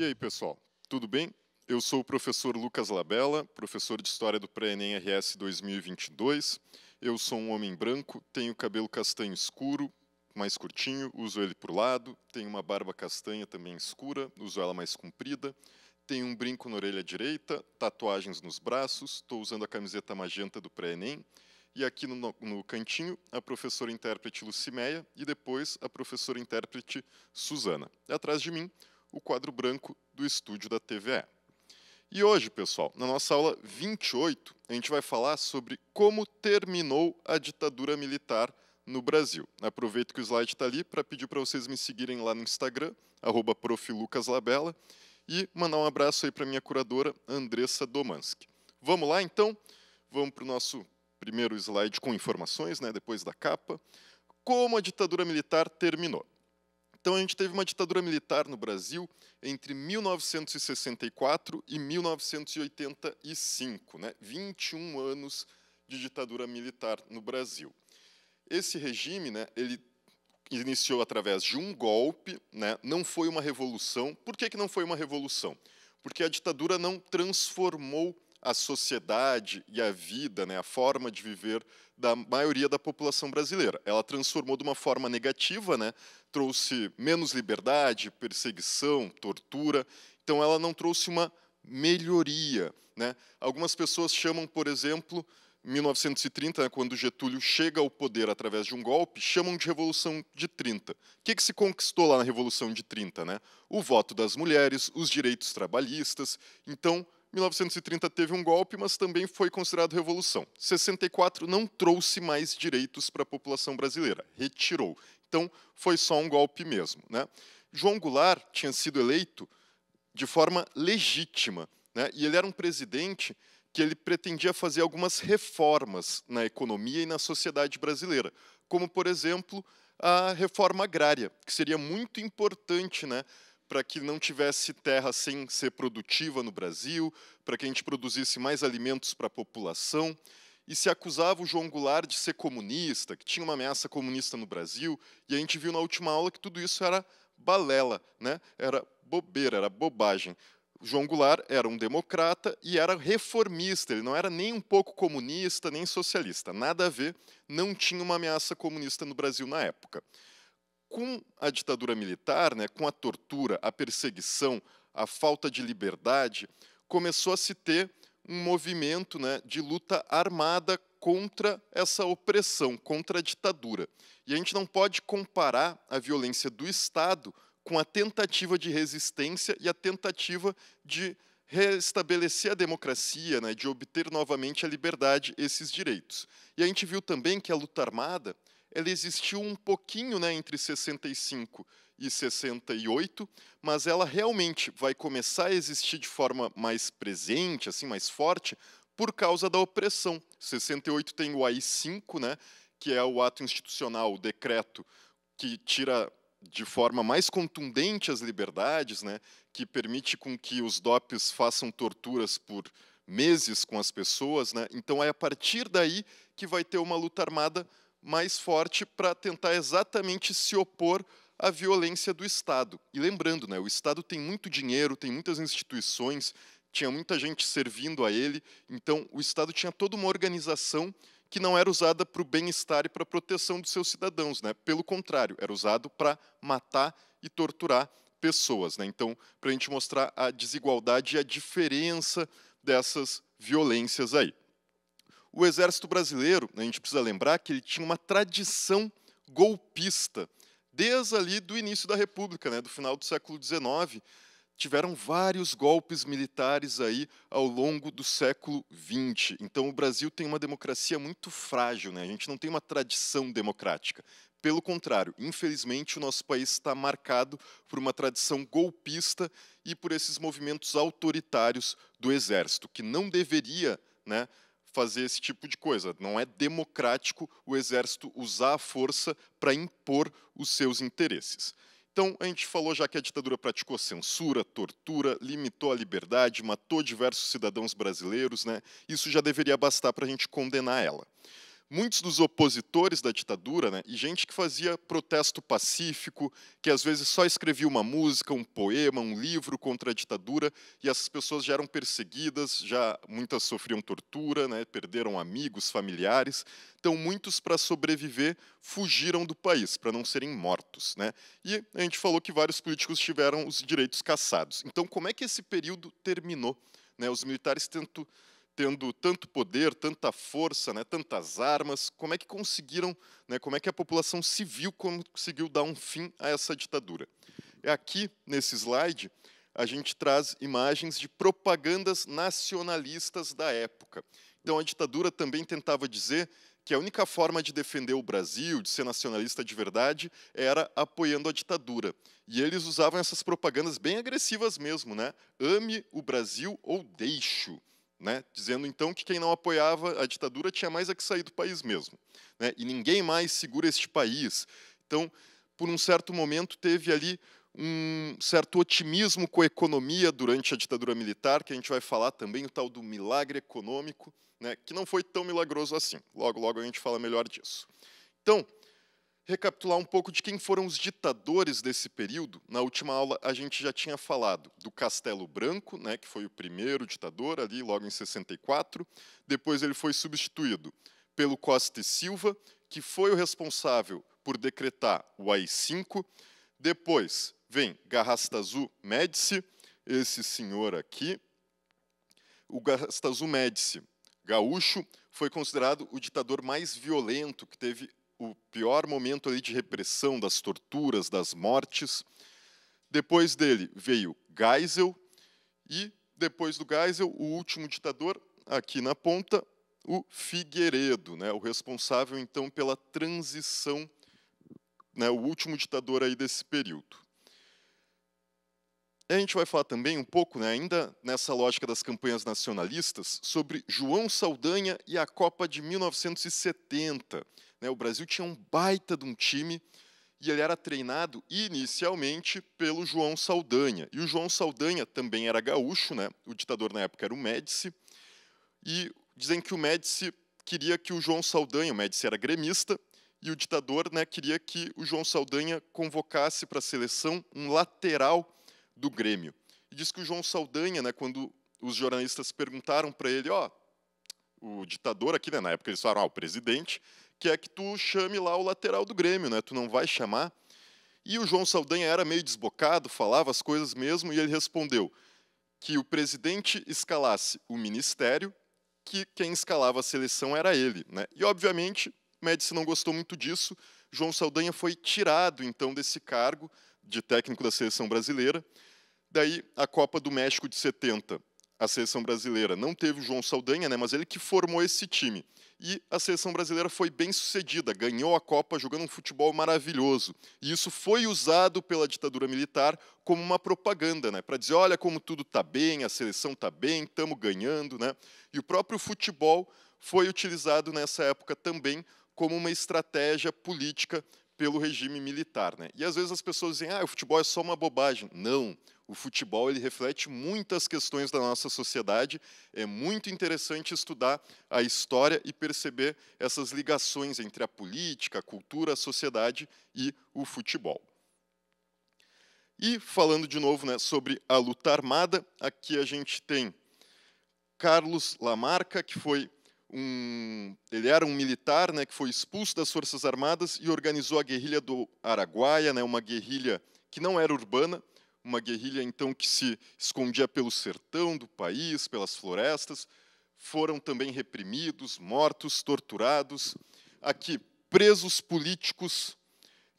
E aí, pessoal, tudo bem? Eu sou o professor Lucas Labella, professor de História do Pré-ENEM RS 2022. Eu sou um homem branco, tenho cabelo castanho escuro, mais curtinho, uso ele por lado, tenho uma barba castanha também escura, uso ela mais comprida, tenho um brinco na orelha direita, tatuagens nos braços, estou usando a camiseta magenta do pré-ENEM, e aqui no, no, cantinho a professora intérprete Lucimeia e depois a professora intérprete Suzana. E atrás de mim, o quadro branco do estúdio da TVE. E hoje, pessoal, na nossa aula 28, a gente vai falar sobre como terminou a ditadura militar no Brasil. Aproveito que o slide está ali para pedir para vocês me seguirem lá no Instagram, proflucaslabela, e mandar um abraço aí para minha curadora, Andressa Domanski. Vamos lá, então? Vamos para o nosso primeiro slide com informações, né, depois da capa. Como a ditadura militar terminou. Então a gente teve uma ditadura militar no Brasil entre 1964 e 1985, né? 21 anos de ditadura militar no Brasil. Esse regime, né, ele iniciou através de um golpe, né? Não foi uma revolução. Por que que não foi uma revolução? Porque a ditadura não transformou a sociedade e a vida, né, a forma de viver da maioria da população brasileira. Ela transformou de uma forma negativa, né, trouxe menos liberdade, perseguição, tortura. Então, ela não trouxe uma melhoria. Né? Algumas pessoas chamam, por exemplo, 1930, né, quando Getúlio chega ao poder através de um golpe, chamam de Revolução de 30. O que, que se conquistou lá na Revolução de 30? Né? O voto das mulheres, os direitos trabalhistas. Então, 1930 teve um golpe, mas também foi considerado revolução. 64 não trouxe mais direitos para a população brasileira, retirou. Então, foi só um golpe mesmo. Né? João Goulart tinha sido eleito de forma legítima, né? e ele era um presidente que ele pretendia fazer algumas reformas na economia e na sociedade brasileira, como, por exemplo, a reforma agrária, que seria muito importante né, para que não tivesse terra sem ser produtiva no Brasil, para que a gente produzisse mais alimentos para a população. E se acusava o João Goulart de ser comunista, que tinha uma ameaça comunista no Brasil, e a gente viu na última aula que tudo isso era balela, né? era bobeira, era bobagem. O João Goulart era um democrata e era reformista, ele não era nem um pouco comunista, nem socialista, nada a ver, não tinha uma ameaça comunista no Brasil na época com a ditadura militar, né, com a tortura, a perseguição, a falta de liberdade, começou a se ter um movimento né, de luta armada contra essa opressão, contra a ditadura. E a gente não pode comparar a violência do Estado com a tentativa de resistência e a tentativa de restabelecer a democracia, né, de obter novamente a liberdade, esses direitos. E a gente viu também que a luta armada ela existiu um pouquinho né, entre 65 e 68, mas ela realmente vai começar a existir de forma mais presente, assim, mais forte, por causa da opressão. 68 tem o AI-5, né, que é o ato institucional, o decreto, que tira de forma mais contundente as liberdades, né, que permite com que os DOPs façam torturas por meses com as pessoas. Né? Então é a partir daí que vai ter uma luta armada mais forte para tentar exatamente se opor à violência do Estado. E lembrando, né, o Estado tem muito dinheiro, tem muitas instituições, tinha muita gente servindo a ele, então o Estado tinha toda uma organização que não era usada para o bem-estar e para a proteção dos seus cidadãos, né? Pelo contrário, era usado para matar e torturar pessoas, né? Então, para a gente mostrar a desigualdade e a diferença dessas violências aí o Exército Brasileiro, né, a gente precisa lembrar que ele tinha uma tradição golpista. Desde ali do início da República, né, do final do século XIX, tiveram vários golpes militares aí ao longo do século XX. Então o Brasil tem uma democracia muito frágil, né? a gente não tem uma tradição democrática. Pelo contrário, infelizmente, o nosso país está marcado por uma tradição golpista e por esses movimentos autoritários do exército, que não deveria né, fazer esse tipo de coisa. Não é democrático o exército usar a força para impor os seus interesses. Então, a gente falou já que a ditadura praticou censura, tortura, limitou a liberdade, matou diversos cidadãos brasileiros, né? Isso já deveria bastar para a gente condenar ela muitos dos opositores da ditadura, né, e gente que fazia protesto pacífico, que às vezes só escrevia uma música, um poema, um livro contra a ditadura, e essas pessoas já eram perseguidas, já muitas sofriam tortura, né, perderam amigos, familiares. Então, muitos, para sobreviver, fugiram do país, para não serem mortos. Né? E a gente falou que vários políticos tiveram os direitos cassados. Então, como é que esse período terminou? Né, os militares tentam tendo tanto poder, tanta força, né, tantas armas, como é que conseguiram, né, como é que a população civil conseguiu dar um fim a essa ditadura? É aqui nesse slide a gente traz imagens de propagandas nacionalistas da época. Então a ditadura também tentava dizer que a única forma de defender o Brasil, de ser nacionalista de verdade, era apoiando a ditadura. E eles usavam essas propagandas bem agressivas mesmo, né? Ame o Brasil ou deixo né? dizendo então que quem não apoiava a ditadura tinha mais a que sair do país mesmo. Né? E ninguém mais segura este país. Então, por um certo momento, teve ali um certo otimismo com a economia durante a ditadura militar, que a gente vai falar também, o tal do milagre econômico, né? que não foi tão milagroso assim. Logo, logo a gente fala melhor disso. Então, recapitular um pouco de quem foram os ditadores desse período. Na última aula a gente já tinha falado do Castelo Branco, né, que foi o primeiro ditador ali logo em 64. Depois ele foi substituído pelo Costa e Silva, que foi o responsável por decretar o AI-5. Depois vem Garrastazu Médici, esse senhor aqui. O Garrastazu Médici, gaúcho, foi considerado o ditador mais violento que teve o pior momento ali de repressão, das torturas, das mortes. Depois dele veio Geisel e depois do Geisel, o último ditador aqui na ponta, o Figueiredo, né, o responsável então pela transição, né, o último ditador aí desse período. E a gente vai falar também um pouco, né, ainda nessa lógica das campanhas nacionalistas, sobre João Saldanha e a Copa de 1970 né? O Brasil tinha um baita de um time e ele era treinado inicialmente pelo João Saldanha. E o João Saldanha também era gaúcho, né? o ditador na época era o Médici, e dizem que o Médici queria que o João Saldanha, o Médici era gremista, e o ditador né, queria que o João Saldanha convocasse para a seleção um lateral do Grêmio. E diz que o João Saldanha, né, quando os jornalistas perguntaram para ele, ó, oh, o ditador aqui, né, na época eles falaram, ah, o presidente, que é que tu chame lá o lateral do Grêmio, né? Tu não vai chamar. E o João Saldanha era meio desbocado, falava as coisas mesmo, e ele respondeu que o presidente escalasse o ministério, que quem escalava a seleção era ele, né? E obviamente, Médici não gostou muito disso. João Saldanha foi tirado então desse cargo de técnico da seleção brasileira. Daí a Copa do México de 70 a seleção brasileira. Não teve o João Saldanha, né, mas ele que formou esse time. E a seleção brasileira foi bem sucedida, ganhou a Copa jogando um futebol maravilhoso. E isso foi usado pela ditadura militar como uma propaganda, né, para dizer, olha como tudo está bem, a seleção está bem, estamos ganhando. Né? E o próprio futebol foi utilizado nessa época também como uma estratégia política pelo regime militar. Né? E às vezes as pessoas dizem, ah, o futebol é só uma bobagem. Não, o futebol ele reflete muitas questões da nossa sociedade. É muito interessante estudar a história e perceber essas ligações entre a política, a cultura, a sociedade e o futebol. E falando de novo né, sobre a luta armada, aqui a gente tem Carlos Lamarca, que foi um, ele era um militar, né, que foi expulso das forças armadas e organizou a guerrilha do Araguaia, né, uma guerrilha que não era urbana, uma guerrilha então que se escondia pelo sertão do país, pelas florestas, foram também reprimidos, mortos, torturados, aqui presos políticos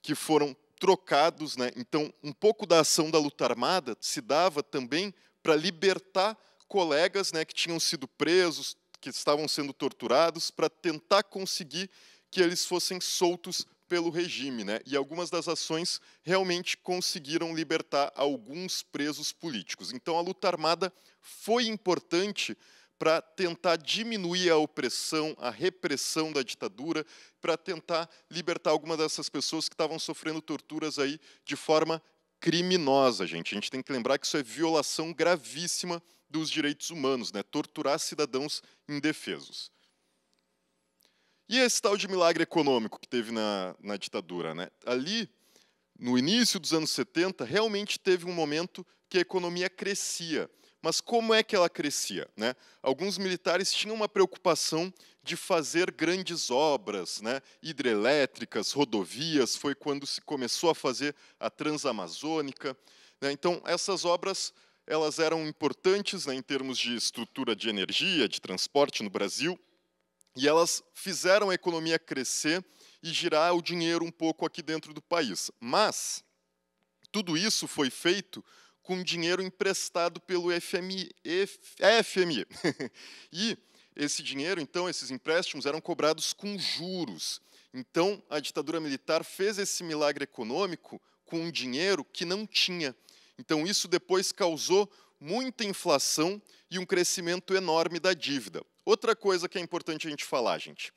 que foram trocados, né? Então, um pouco da ação da luta armada se dava também para libertar colegas, né, que tinham sido presos, que estavam sendo torturados, para tentar conseguir que eles fossem soltos pelo regime, né? E algumas das ações realmente conseguiram libertar alguns presos políticos. Então a luta armada foi importante para tentar diminuir a opressão, a repressão da ditadura, para tentar libertar algumas dessas pessoas que estavam sofrendo torturas aí de forma criminosa, gente. A gente tem que lembrar que isso é violação gravíssima dos direitos humanos, né? Torturar cidadãos indefesos. E esse tal de milagre econômico que teve na, na ditadura? Né? Ali, no início dos anos 70, realmente teve um momento que a economia crescia. Mas como é que ela crescia? Né? Alguns militares tinham uma preocupação de fazer grandes obras, né? hidrelétricas, rodovias, foi quando se começou a fazer a Transamazônica. Né? Então, essas obras elas eram importantes né, em termos de estrutura de energia, de transporte no Brasil, e elas fizeram a economia crescer e girar o dinheiro um pouco aqui dentro do país. Mas tudo isso foi feito com dinheiro emprestado pelo FMI. FMI. e esse dinheiro, então, esses empréstimos eram cobrados com juros. Então, a ditadura militar fez esse milagre econômico com um dinheiro que não tinha. Então, isso depois causou muita inflação e um crescimento enorme da dívida. Outra coisa que é importante a gente falar, gente.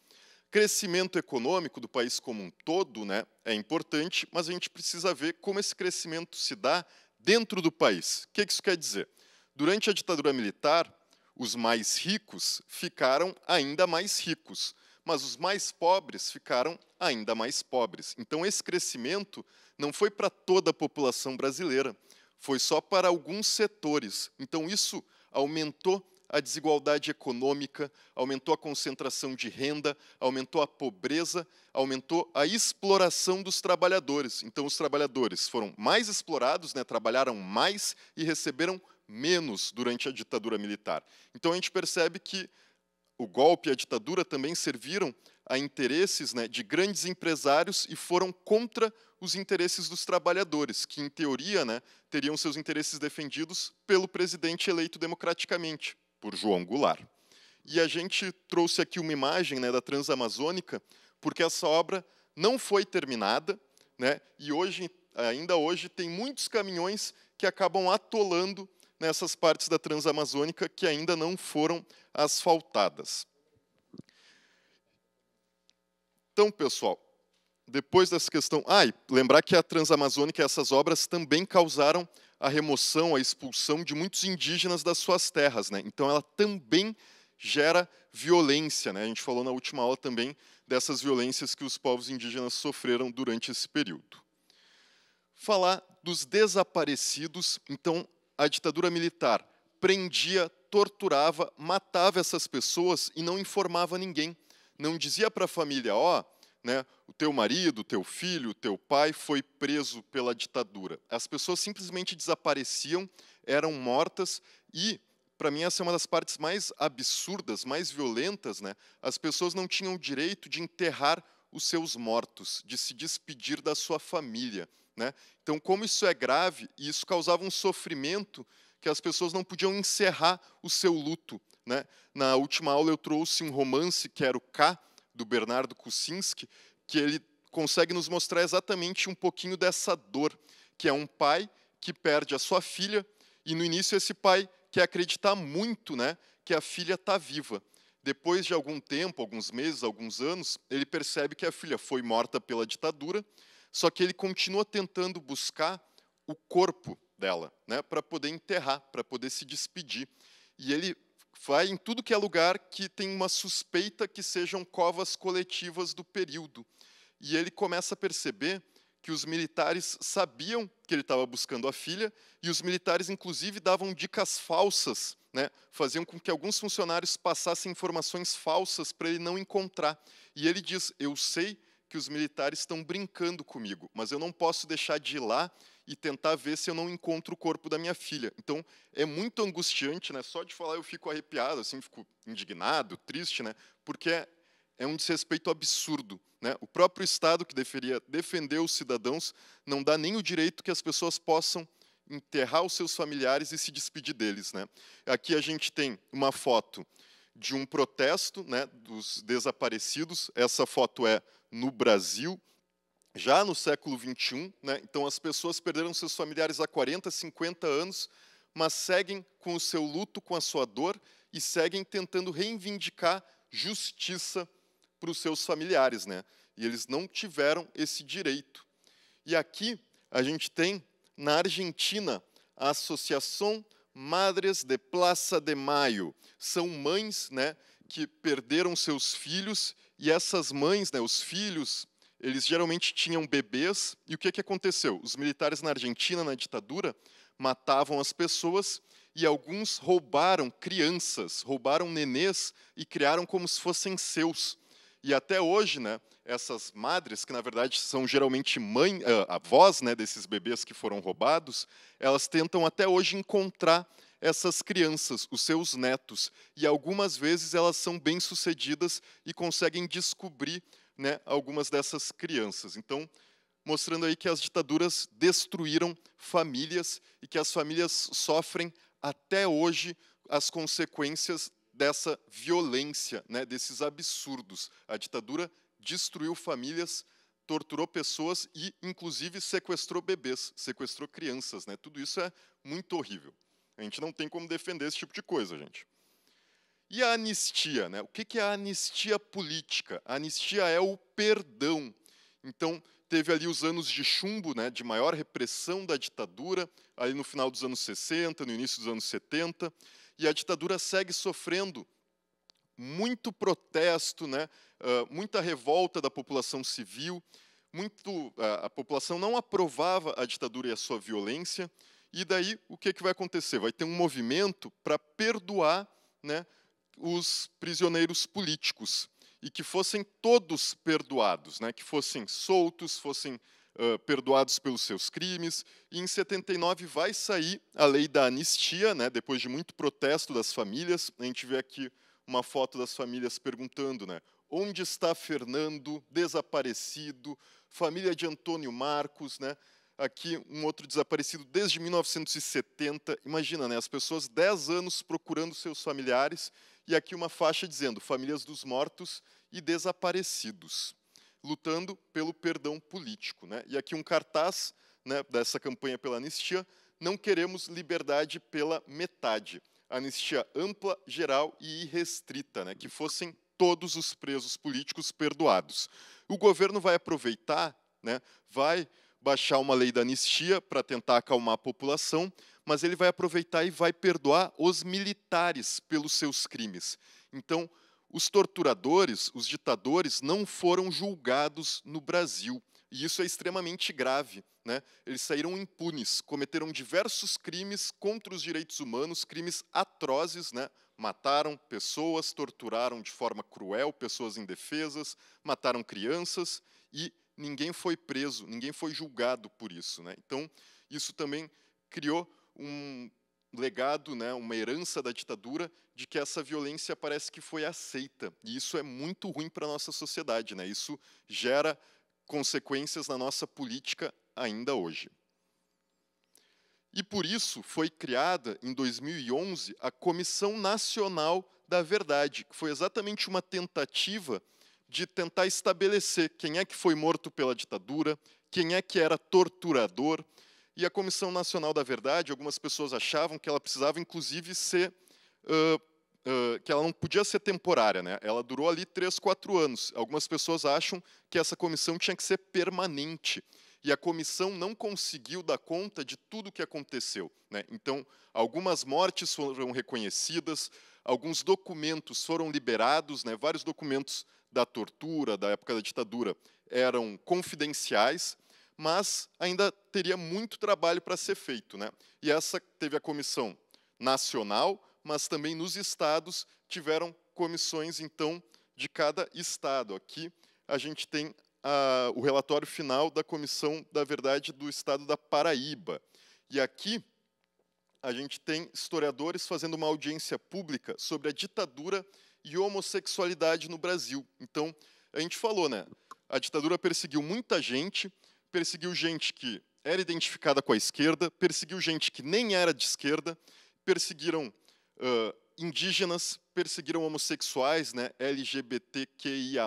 Crescimento econômico do país como um todo né, é importante, mas a gente precisa ver como esse crescimento se dá dentro do país. O que isso quer dizer? Durante a ditadura militar, os mais ricos ficaram ainda mais ricos, mas os mais pobres ficaram ainda mais pobres. Então, esse crescimento não foi para toda a população brasileira foi só para alguns setores. Então, isso aumentou a desigualdade econômica, aumentou a concentração de renda, aumentou a pobreza, aumentou a exploração dos trabalhadores. Então, os trabalhadores foram mais explorados, né, trabalharam mais e receberam menos durante a ditadura militar. Então, a gente percebe que o golpe e a ditadura também serviram a interesses né, de grandes empresários e foram contra os interesses dos trabalhadores, que, em teoria, né, teriam seus interesses defendidos pelo presidente eleito democraticamente, por João Goulart. E a gente trouxe aqui uma imagem né, da Transamazônica, porque essa obra não foi terminada, né, e hoje, ainda hoje tem muitos caminhões que acabam atolando nessas partes da Transamazônica que ainda não foram asfaltadas. Então, pessoal, depois dessa questão. Ah, e lembrar que a Transamazônica e essas obras também causaram a remoção, a expulsão de muitos indígenas das suas terras. Né? Então, ela também gera violência. Né? A gente falou na última aula também dessas violências que os povos indígenas sofreram durante esse período. Falar dos desaparecidos. Então, a ditadura militar prendia, torturava, matava essas pessoas e não informava ninguém não dizia para a família, ó, oh, né, o teu marido, o teu filho, o teu pai foi preso pela ditadura. As pessoas simplesmente desapareciam, eram mortas e para mim essa é uma das partes mais absurdas, mais violentas, né? As pessoas não tinham o direito de enterrar os seus mortos, de se despedir da sua família, né? Então, como isso é grave, e isso causava um sofrimento que as pessoas não podiam encerrar o seu luto. Né? Na última aula eu trouxe um romance que era o K, do Bernardo Kucinski, que ele consegue nos mostrar exatamente um pouquinho dessa dor, que é um pai que perde a sua filha e no início esse pai quer acreditar muito, né, que a filha está viva. Depois de algum tempo, alguns meses, alguns anos, ele percebe que a filha foi morta pela ditadura, só que ele continua tentando buscar o corpo dela, né, para poder enterrar, para poder se despedir. E ele vai em tudo que é lugar que tem uma suspeita que sejam covas coletivas do período. E ele começa a perceber que os militares sabiam que ele estava buscando a filha e os militares inclusive davam dicas falsas, né? Faziam com que alguns funcionários passassem informações falsas para ele não encontrar. E ele diz: "Eu sei que os militares estão brincando comigo, mas eu não posso deixar de ir lá e tentar ver se eu não encontro o corpo da minha filha. Então, é muito angustiante, né? Só de falar eu fico arrepiado, assim, fico indignado, triste, né? Porque é, é um desrespeito absurdo, né? O próprio Estado que deveria defender os cidadãos não dá nem o direito que as pessoas possam enterrar os seus familiares e se despedir deles, né? Aqui a gente tem uma foto de um protesto, né, dos desaparecidos. Essa foto é no Brasil, já no século XXI. Né? Então, as pessoas perderam seus familiares há 40, 50 anos, mas seguem com o seu luto, com a sua dor e seguem tentando reivindicar justiça para os seus familiares. Né? E eles não tiveram esse direito. E aqui a gente tem, na Argentina, a Associação Madres de Plaza de Maio. São mães né, que perderam seus filhos e essas mães, né, os filhos, eles geralmente tinham bebês, e o que, que aconteceu? Os militares na Argentina, na ditadura, matavam as pessoas e alguns roubaram crianças, roubaram nenês e criaram como se fossem seus. E até hoje, né, essas madres, que na verdade são geralmente mãe, uh, avós né, desses bebês que foram roubados, elas tentam até hoje encontrar essas crianças, os seus netos. E algumas vezes elas são bem-sucedidas e conseguem descobrir né, algumas dessas crianças. Então, mostrando aí que as ditaduras destruíram famílias e que as famílias sofrem até hoje as consequências dessa violência, né, desses absurdos. A ditadura destruiu famílias, torturou pessoas e, inclusive, sequestrou bebês, sequestrou crianças. Né? Tudo isso é muito horrível. A gente não tem como defender esse tipo de coisa, gente. E a anistia? Né? O que é a anistia política? A anistia é o perdão. Então, teve ali os anos de chumbo, né, de maior repressão da ditadura, ali no final dos anos 60, no início dos anos 70, e a ditadura segue sofrendo muito protesto, né, uh, muita revolta da população civil, muito uh, a população não aprovava a ditadura e a sua violência, e daí o que, é que vai acontecer? Vai ter um movimento para perdoar né, os prisioneiros políticos e que fossem todos perdoados, né, que fossem soltos, fossem uh, perdoados pelos seus crimes. E em 79 vai sair a lei da anistia, né, depois de muito protesto das famílias. A gente vê aqui uma foto das famílias perguntando, né, onde está Fernando, desaparecido, família de Antônio Marcos, né? Aqui um outro desaparecido desde 1970. Imagina, né? As pessoas 10 anos procurando seus familiares e aqui uma faixa dizendo famílias dos mortos e desaparecidos, lutando pelo perdão político. Né? E aqui um cartaz né, dessa campanha pela anistia, não queremos liberdade pela metade. Anistia ampla, geral e irrestrita, né, que fossem todos os presos políticos perdoados. O governo vai aproveitar, né, vai baixar uma lei da anistia para tentar acalmar a população, mas ele vai aproveitar e vai perdoar os militares pelos seus crimes. Então, os torturadores, os ditadores, não foram julgados no Brasil. E isso é extremamente grave. Né? Eles saíram impunes, cometeram diversos crimes contra os direitos humanos, crimes atrozes. Né? Mataram pessoas, torturaram de forma cruel pessoas indefesas, mataram crianças e ninguém foi preso, ninguém foi julgado por isso. Né? Então, isso também criou um legado, né, uma herança da ditadura de que essa violência parece que foi aceita. E isso é muito ruim para a nossa sociedade. Né? Isso gera consequências na nossa política ainda hoje. E por isso foi criada, em 2011, a Comissão Nacional da Verdade, que foi exatamente uma tentativa de tentar estabelecer quem é que foi morto pela ditadura, quem é que era torturador, e a Comissão Nacional da Verdade, algumas pessoas achavam que ela precisava, inclusive, ser. Uh, uh, que ela não podia ser temporária, né? Ela durou ali três, quatro anos. Algumas pessoas acham que essa comissão tinha que ser permanente e a comissão não conseguiu dar conta de tudo o que aconteceu. Né? Então, algumas mortes foram reconhecidas, alguns documentos foram liberados, né? vários documentos da tortura, da época da ditadura, eram confidenciais, mas ainda teria muito trabalho para ser feito. Né? E essa teve a comissão nacional, mas também nos estados tiveram comissões, então, de cada estado. Aqui a gente tem a, ah, o relatório final da Comissão da Verdade do Estado da Paraíba. E aqui a gente tem historiadores fazendo uma audiência pública sobre a ditadura e homossexualidade no Brasil. Então, a gente falou, né? A ditadura perseguiu muita gente, perseguiu gente que era identificada com a esquerda, perseguiu gente que nem era de esquerda, perseguiram uh, indígenas, perseguiram homossexuais, né, LGBTQIA+.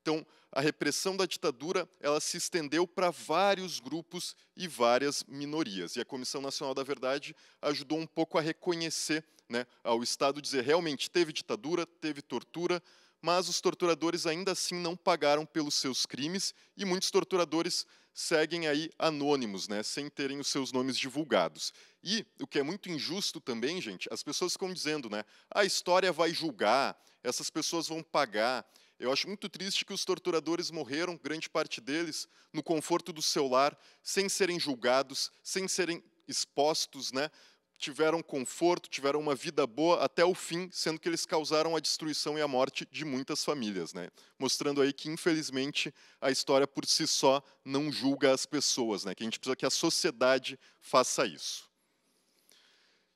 Então, a repressão da ditadura ela se estendeu para vários grupos e várias minorias. E a Comissão Nacional da Verdade ajudou um pouco a reconhecer né, ao Estado dizer realmente teve ditadura, teve tortura, mas os torturadores ainda assim não pagaram pelos seus crimes e muitos torturadores seguem aí anônimos, né, sem terem os seus nomes divulgados. E o que é muito injusto também, gente, as pessoas ficam dizendo, né, a história vai julgar, essas pessoas vão pagar. Eu acho muito triste que os torturadores morreram, grande parte deles, no conforto do seu lar, sem serem julgados, sem serem expostos, né? tiveram conforto, tiveram uma vida boa até o fim, sendo que eles causaram a destruição e a morte de muitas famílias, né? Mostrando aí que infelizmente a história por si só não julga as pessoas, né? Que a gente precisa que a sociedade faça isso.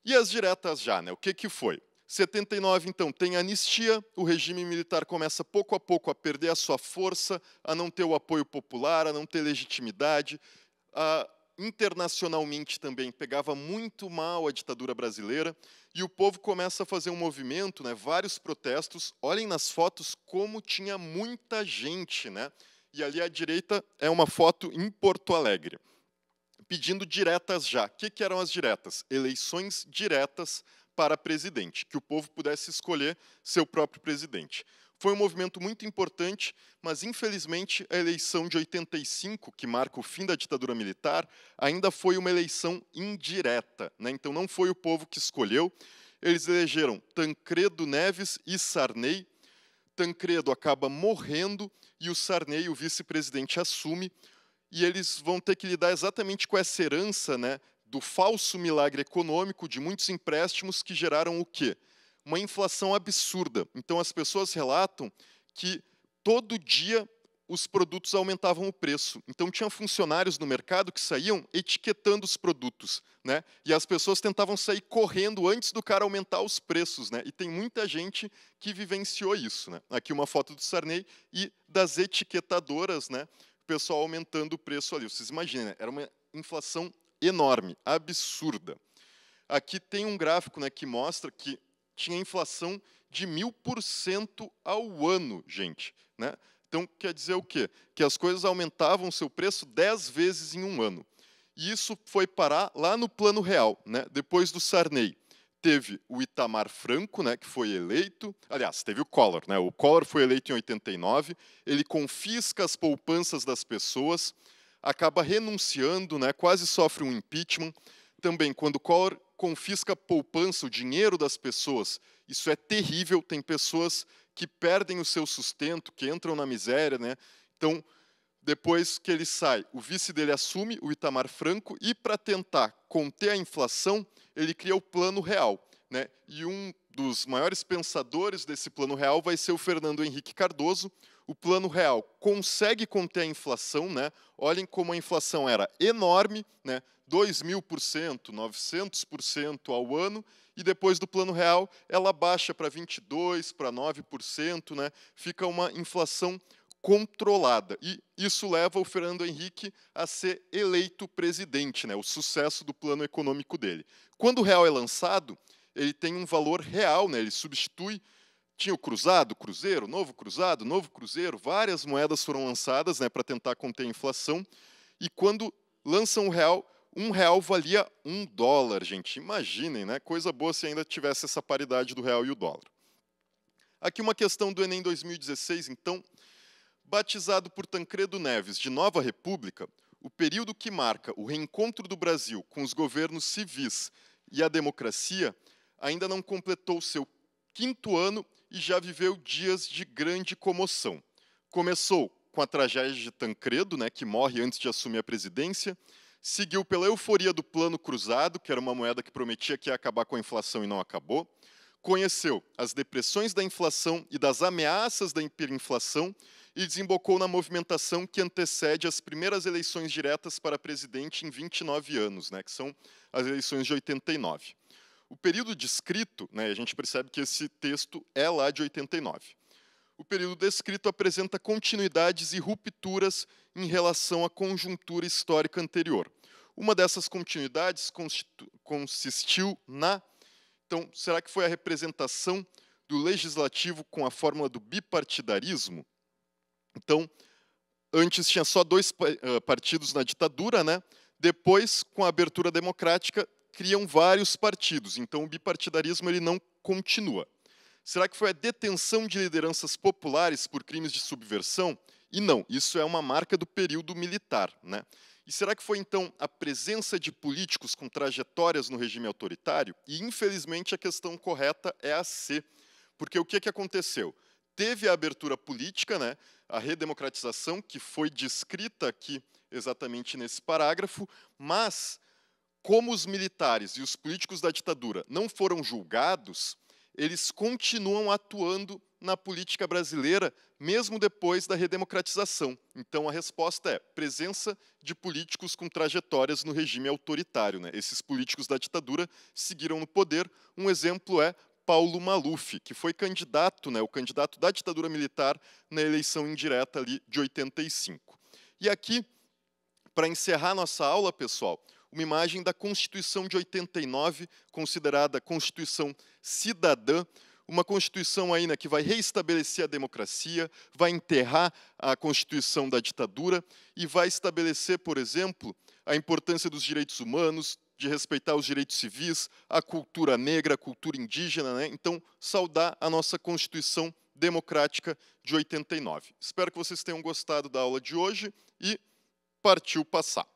E as diretas já, né? O que que foi? 79, então, tem anistia, o regime militar começa pouco a pouco a perder a sua força, a não ter o apoio popular, a não ter legitimidade, a internacionalmente também pegava muito mal a ditadura brasileira e o povo começa a fazer um movimento, né, vários protestos. Olhem nas fotos como tinha muita gente, né? E ali à direita é uma foto em Porto Alegre, pedindo diretas já. O que, que eram as diretas? Eleições diretas para presidente, que o povo pudesse escolher seu próprio presidente. Foi um movimento muito importante, mas infelizmente a eleição de 85, que marca o fim da ditadura militar, ainda foi uma eleição indireta. Né? Então não foi o povo que escolheu. Eles elegeram Tancredo Neves e Sarney. Tancredo acaba morrendo e o Sarney, o vice-presidente, assume. E eles vão ter que lidar exatamente com essa herança né, do falso milagre econômico de muitos empréstimos que geraram o quê? uma inflação absurda. Então as pessoas relatam que todo dia os produtos aumentavam o preço. Então tinha funcionários no mercado que saíam etiquetando os produtos, né? E as pessoas tentavam sair correndo antes do cara aumentar os preços, né? E tem muita gente que vivenciou isso, né? Aqui uma foto do Sarney e das etiquetadoras, né? O pessoal aumentando o preço ali. Vocês imaginam, né? era uma inflação enorme, absurda. Aqui tem um gráfico, né, que mostra que tinha inflação de mil por cento ao ano, gente. Né? Então, quer dizer o quê? Que as coisas aumentavam seu preço dez vezes em um ano. E isso foi parar lá no plano real, né? depois do Sarney. Teve o Itamar Franco, né, que foi eleito. Aliás, teve o Collor. Né? O Collor foi eleito em 89. Ele confisca as poupanças das pessoas, acaba renunciando, né, quase sofre um impeachment também quando Collor confisca a poupança, o dinheiro das pessoas. Isso é terrível, tem pessoas que perdem o seu sustento, que entram na miséria, né? Então, depois que ele sai, o vice dele assume, o Itamar Franco, e para tentar conter a inflação, ele cria o Plano Real, né? E um dos maiores pensadores desse Plano Real vai ser o Fernando Henrique Cardoso. O Plano Real consegue conter a inflação, né? Olhem como a inflação era enorme, né? 2.000%, mil por cento, 900 por cento ao ano, e depois do Plano Real ela baixa para 22, para 9%, né? fica uma inflação controlada. E isso leva o Fernando Henrique a ser eleito presidente, né? o sucesso do plano econômico dele. Quando o Real é lançado, ele tem um valor real, né? ele substitui tinha o cruzado, cruzeiro, novo cruzado, novo cruzeiro, várias moedas foram lançadas né, para tentar conter a inflação. E quando lançam o real, um real valia um dólar, gente. Imaginem, né? Coisa boa se ainda tivesse essa paridade do real e o dólar. Aqui uma questão do Enem 2016, então. Batizado por Tancredo Neves de Nova República, o período que marca o reencontro do Brasil com os governos civis e a democracia ainda não completou seu quinto ano e já viveu dias de grande comoção. Começou com a tragédia de Tancredo, né, que morre antes de assumir a presidência, seguiu pela euforia do plano cruzado, que era uma moeda que prometia que ia acabar com a inflação e não acabou, conheceu as depressões da inflação e das ameaças da hiperinflação e desembocou na movimentação que antecede as primeiras eleições diretas para presidente em 29 anos, né, que são as eleições de 89. O período descrito, né, a gente percebe que esse texto é lá de 89. O período descrito apresenta continuidades e rupturas em relação à conjuntura histórica anterior. Uma dessas continuidades consistiu na. Então, será que foi a representação do legislativo com a fórmula do bipartidarismo? Então, antes tinha só dois eh, partidos na ditadura, né? Depois, com a abertura democrática, criam vários partidos. Então, o bipartidarismo ele não continua. Será que foi a detenção de lideranças populares por crimes de subversão? E não, isso é uma marca do período militar, né? E será que foi então a presença de políticos com trajetórias no regime autoritário? E infelizmente a questão correta é a C. Porque o que, que aconteceu? Teve a abertura política, né, a redemocratização, que foi descrita aqui exatamente nesse parágrafo, mas como os militares e os políticos da ditadura não foram julgados, eles continuam atuando na política brasileira mesmo depois da redemocratização. Então a resposta é presença de políticos com trajetórias no regime autoritário. Né? Esses políticos da ditadura seguiram no poder. Um exemplo é Paulo Maluf, que foi candidato, né, o candidato da ditadura militar na eleição indireta ali de 85. E aqui, para encerrar nossa aula, pessoal, uma imagem da Constituição de 89, considerada Constituição cidadã, uma Constituição ainda né, que vai reestabelecer a democracia, vai enterrar a Constituição da ditadura e vai estabelecer, por exemplo, a importância dos direitos humanos, de respeitar os direitos civis, a cultura negra, a cultura indígena. Né? Então, saudar a nossa Constituição Democrática de 89. Espero que vocês tenham gostado da aula de hoje e partiu passar.